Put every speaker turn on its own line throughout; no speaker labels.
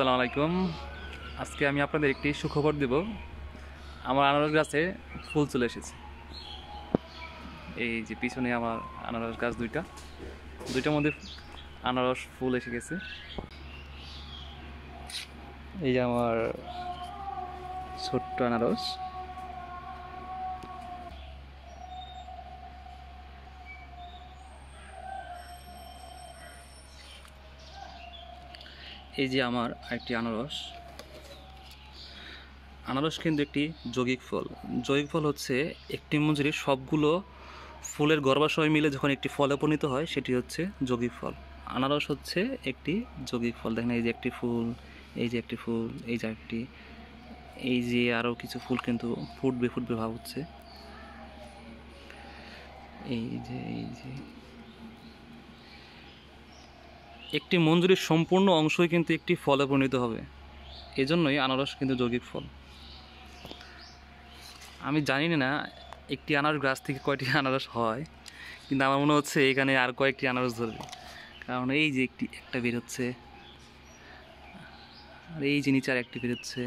আসসালামু আলাইকুম আজকে আমি আপনাদের একটি সুখবর দেব আমার আনারস গাছে ফুল চলে এসেছে এই যে পিছনে আমার আনারস গাছ দুইটা দুইটার মধ্যে আনারস ফুল এসে গেছে
এই যে আমার ছোট্ট আনারস
এই যে আমার একটি আনারস আনারস কিন্তু একটি যৌগিক ফল যৌগিক ফল হচ্ছে একটি মঞ্জুরি সবগুলো ফুলের গর্ভাশয় মিলে যখন একটি ফলে পরিণত হয় সেটি হচ্ছে যৌগিক ফল আনারস হচ্ছে একটি যৌগিক ফল দেখেন এই যে একটি ফুল এই যে একটি ফুল এই যে একটি এই যে আরও কিছু ফুল কিন্তু ফুটবে ফুটবে ভাব হচ্ছে এই যে এই যে একটি মঞ্জুরির সম্পূর্ণ অংশই কিন্তু একটি ফলে পরিণত হবে এজন্যই আনারস কিন্তু যৌগিক ফল আমি জানি না একটি আনারস গাছ থেকে কয়টি আনারস হয় কিন্তু আমার মনে হচ্ছে এখানে আর কয়েকটি আনারস ধরবে কারণ এই যে একটি একটা বেরোচ্ছে আর এই যে নিচে আর একটি বেরোচ্ছে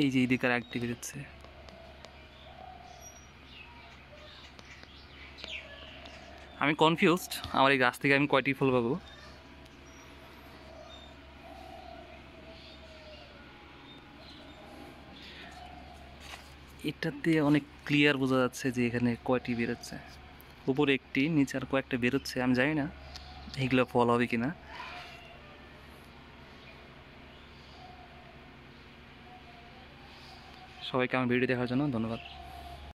এই যে এদিকে আর একটি বেরোচ্ছে আমি কনফিউজড আমার এই গাছ থেকে আমি কয়টি ফুল পাবো এটাতে অনেক ক্লিয়ার বোঝা যাচ্ছে যে এখানে কয়টি বেরোচ্ছে উপরে একটি নিচে আর কয়েকটা বেরোচ্ছে আমি জানি না এগুলো ফল হবে কিনা সবাইকে আমার ভিডিও দেখার জন্য ধন্যবাদ